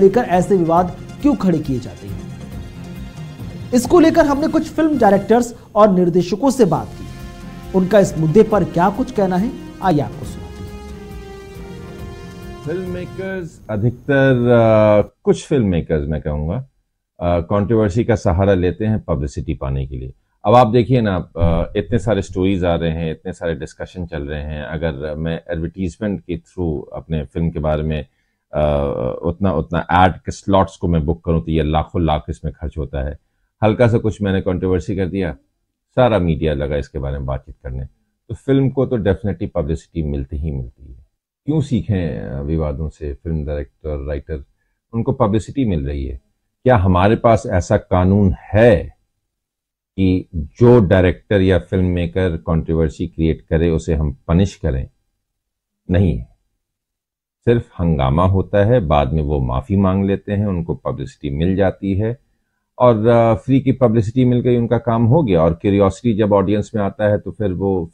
लेकर ऐसे विवाद क्यों खड़े किए जाते हैं इसको लेकर हमने कुछ फिल्म डायरेक्टर्स और निर्देशकों से बात की उनका इस मुद्दे पर क्या कुछ कहना है आइए आपको सुनाते हैं फिल्म मेकर्स अधिकतर आ, कुछ फिल्म मेकर्स मैं कहूंगा कंट्रोवर्सी का सहारा लेते हैं पब्लिसिटी पाने के लिए अब आप देखिए ना इतने सारे स्टोरीज आ रहे हैं इतने सारे डिस्कशन चल रहे हैं अगर मैं एडवर्टीजमेंट के थ्रू अपने फिल्म के बारे में उतना उतना ऐड के स्लॉट्स को मैं बुक करूँ तो ये लाखों लाख इसमें खर्च होता है हल्का सा कुछ मैंने कंट्रोवर्सी कर दिया सारा मीडिया लगा इसके बारे में बातचीत करने तो फिल्म को तो डेफिनेटली पब्लिसिटी मिलती ही मिलती है क्यों सीखें विवादों से फिल्म डायरेक्टर राइटर उनको पब्लिसिटी मिल रही है क्या हमारे पास ऐसा कानून है कि जो डायरेक्टर या फिल्म मेकर कंट्रोवर्सी क्रिएट करे उसे हम पनिश करें नहीं है सिर्फ हंगामा होता है बाद में वो माफ़ी मांग लेते हैं उनको पब्लिसिटी मिल जाती है और फ्री uh, की पब्लिसिटी मिल गई उनका काम हो गया और क्यूरियोसिटी जब ऑडियंस में आता है तो फिर वो